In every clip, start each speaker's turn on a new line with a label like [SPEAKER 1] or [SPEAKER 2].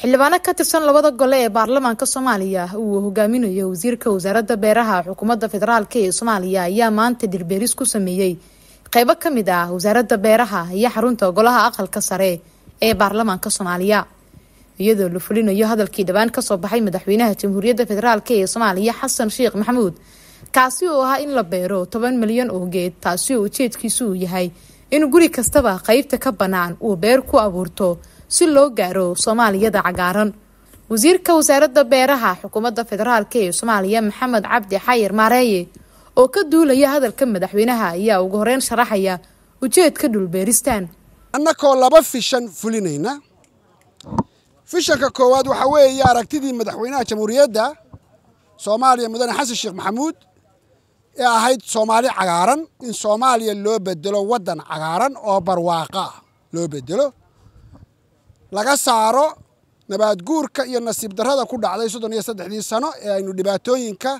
[SPEAKER 1] xildhibaano ka tirsan labada gole ee baarlamaanka soomaaliya uu hogaaminayo wasiirka wasaaradda beeraha xukuumadda federaalk ee soomaaliya ayaa maanta dhirbeeris ku sameeyey qeybo ka mid ah wasaaradda beeraha iyo xarunta golaha aqalka sare ee baarlamaanka soomaaliya iyadoo la fulinayo hadalkii dhawaan ka soo baxay madaxweynaha jamhuuriyadda federaalk ee soomaaliya xasan sheekh maxamuud kaasi oo ahaa in la beero toban milyan oo geed taasi oo ujeedkiisu uu yahay in guri kastaba qaybta ka bannaan uu beer ku abuurto si loo gaaro soomaaliyada cagaaran wasiirka wasaaradda beeraha xukuumadda federaalk ee soomaaliya maxamed cabdi xayir maareeye oo ka duulaya hadalka madaxweynaha ayaa ugu horeyn sharaxaya ujeedka dhulbeeristan
[SPEAKER 2] annakoo laba fishan fulinayna fishanka koowaad waxa weeye aragtidii madaxweynaha jamhuuriyadda soomaaliya mudane xasan sheekh maxamuud ee ahayd soomaali cagaaran in soomaaliya loo bedelo waddan cagaaran oo barwaaqa ah loo bedelo laga saaro nabaadguurka iyo nasiib darada ku dhacday soddon iyo saddexdii sano ee aynu dhibaatooyinka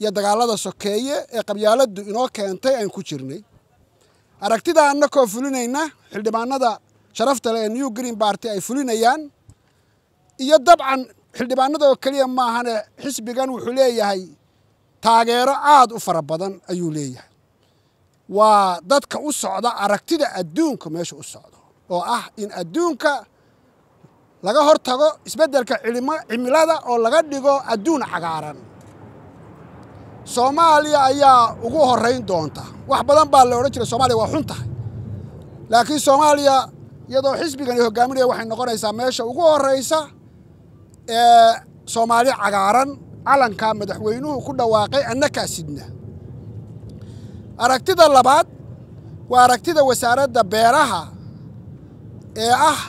[SPEAKER 2] iyo dagaalada sokeeye ee qabyaaladdu inoo keentay aan ku jirnay aragtidaanna koo fulinayna xildhibaanada sharafta leh ee new green barty ay fulinayaan iyo dabcan xildhibaanada oo keliya maahane xisbigan wuxuu leeyahay taageero aad u fara badan ayuu leeyahay waa dadka u socda aragtida adduunka meesha u socdo oo ah in adduunka laga hor tago isbeddelka cimilada oo laga dhigo adduun cagaaran soomaaliya ayaa ugu horrayn doonta wax badan baa la odhan jiray soomaliya waa xun tahay laakiin soomaaliya iyadoo xisbigani hogaaminaya waxay noqonaysaa meesha ugu horraysa ee soomaali cagaaran calankaa madaxweynuhu ku dhawaaqay anna kaasidna aragtida labaad waa aragtida wasaaradda beeraha ee ah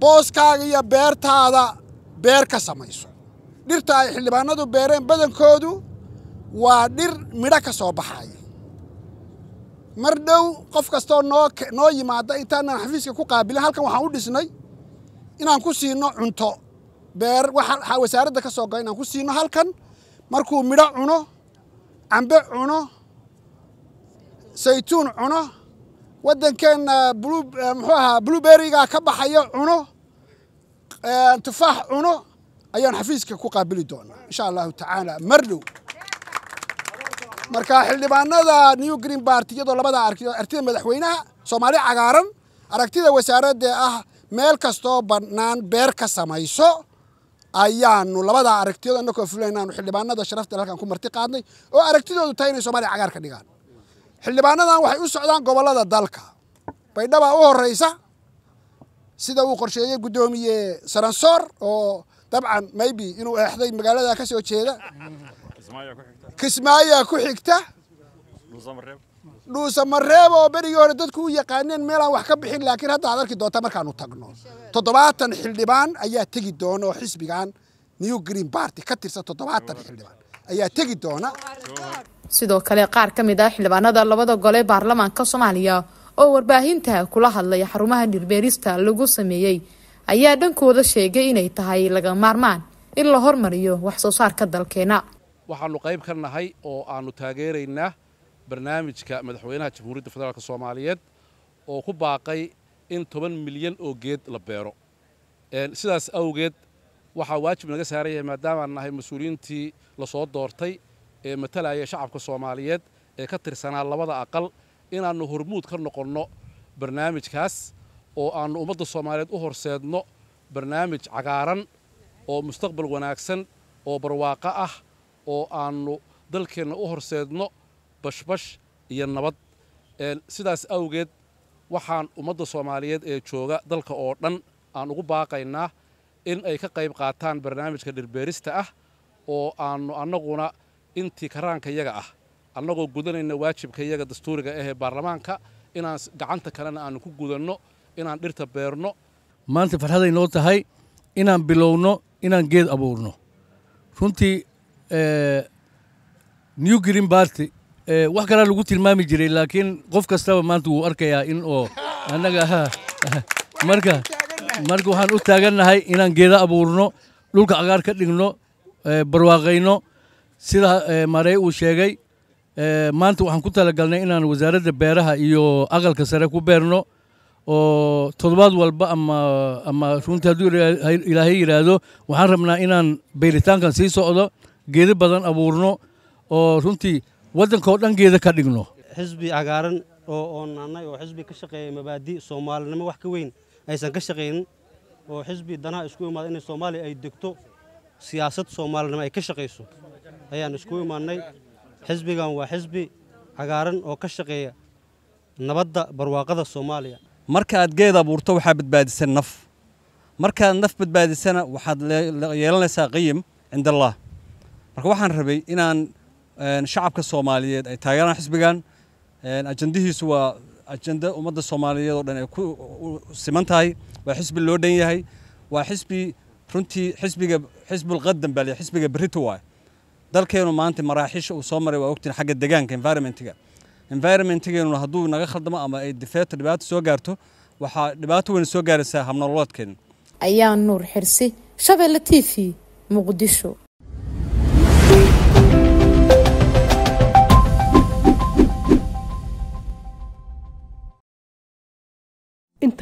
[SPEAKER 2] booskaaga iyo beertaada beer ka samayso dhirta ay xildhibaanadu beereen badankoodu waa dhir midho ka soo baxaya mar dhow qof kastoo noo noo yimaada intaanan xafiiska ku qaabilin halkan waxaan u dhisnay inaan ku siino cunto beer waxaa wasaaradda ka soo goa inaan ku siino halkan markuu midho cuno cambe cuno saytuun cuno waddankeenna eh, muxuu ahaa bluberrygaa ka baxayo cuno eh, tufaax cuno ayaan xafiiska ku qaabili doonaa insha allahu tacaala mardhow marka xildhibaanada new green barty iyadoo labada aragtida madaxweynaha soomaali cagaaran aragtida wasaaradda ah meel kastoo bannaan beer ka samayso ayaanu labadaa aragtiyood anakoo fulay inaanu xildhibaanada sharafta halkan ku marti qaadnay oo aragtidoodu tahay inay soomaaliya cagaar ka dhigaan xildhibaanadan waxay u socdaan gobollada dalka baydhabaa u horeysa sida uu qorsheeyey guddoomiye saransoor oo dabcan maybe inuu eexday magaaladaa kasoo jeeda kismaayaa ku xigta dhuusamareeb oo berigii hore dadku u yaqaaneen meelaan wax ka bixin laakiin hadda ad arki doonta markaanu tagno toddobaatan xildhibaan ayaa tegi doona oo xisbigan new green barty ka tirsan
[SPEAKER 1] toddobaatan xildhibaan ayaa tegi doona sidoo kale qaar ka mid ah xildhibaanada labada gole baarlamaanka soomaaliya oo warbaahinta kula hadlay xarumaha dhirbeerista lagu sameeyey ayaa dhankooda sheegay inay tahay laga maarmaan in la hormariyo wax soo saarka dalkeena
[SPEAKER 3] waxaanu qayb ka nahay oo aanu taageeraynaa barnaamijka madaxweynaha jamhuuriyadda federaalk soomaaliyeed oo ku baaqay in toban milyan oo geed la beero sidaas awgeed waxaa waajib naga saaran yahay maadaamaan nahay mas-uuliyiintii lasoo doortay ee matalaya shacabka soomaaliyeed ee ka tirsanaa labada aqal inaannu hormuud ka noqonno barnaamijkaas oo aannu ummadda soomaaliyeed u horseedno barnaamij cagaaran oo mustaqbal wanaagsan oo barwaaqo ah oo aannu dalkeenna u horseedno bashbash iyo nabad sidaas awgeed waxaan ummadda soomaaliyeed ee jooga dalka oo dhan aan ugu baaqaynaa in ay ka qayb qaataan barnaamijka dhirbeerista ah oo aanu annaguna intii karaanka yaga ah annagoo gudanayna waajibka yaga dastuuriga ahee baarlamaanka inaan gacanta kalena aanu ku gudanno inaan dhirta beerno maanta farxaday noo tahay inaan bilowno inaan geed abuurno runtii new green barty Eh, wax kalaa lagu tilmaami jiray laakiin qof kastaba maanta wuu arkayaa in oo annaga marka marka waxaan u taagannahay inaan geeda abuurno dhulka cagaar ka dhigno eh, barwaaqayno sida eh, marey uu sheegay maanta waxaan ku talagalnay inaan wasaaradda beeraha iyo aqalka sare ku beerno oo toddobaad walba ama ama runtii hadduu ilaahay yidhaahdo waxaan rabnaa inaan beeritaankan sii socdo geedo badan abuurno oo runtii dhan geeda ka dhigno
[SPEAKER 2] xisbi cagaaran oo oon anay oo xisbi ka shaqeeya mabaadi soomaalinimo wax ka weyn aysan ka shaqaynin oo xisbi danaha isku imaada inay soomaaliya ay degto siyaasad soomaalinimo ay ka shaqayso ayaan isku imaanay xisbigan waa xisbi cagaaran oo ka shaqeeya nabadda barwaaqada soomaaliya
[SPEAKER 3] marka aad geed abuurto waxaa badbaadisa naf markaad naf badbaadisana waxaad yeelanaysaa qayim cinda marka waxaan rabay inaan shacabka soomaaliyeed ay taageeraan xisbigan ajendihiisu waa ajanda ummadda soomaaliyeed oo dhan ay ku siman tahay waa xisbi loo dhan yahay waa xisbi runtii xisbiga xisbulqadam baa leh xisbiga berrito waay dalkeenu maanta maraaxiisha uu soo maray waa ogtiin xagga deegaanka environmentiga environmentigeenuna hadduu naga khaldamo ama ay difeeta dhibaato soo gaarto waxaa dhibaato weyn soo gaaraysaa habnololoodkeena
[SPEAKER 1] ayaa nuur xirsi shabeelle t v muqdisho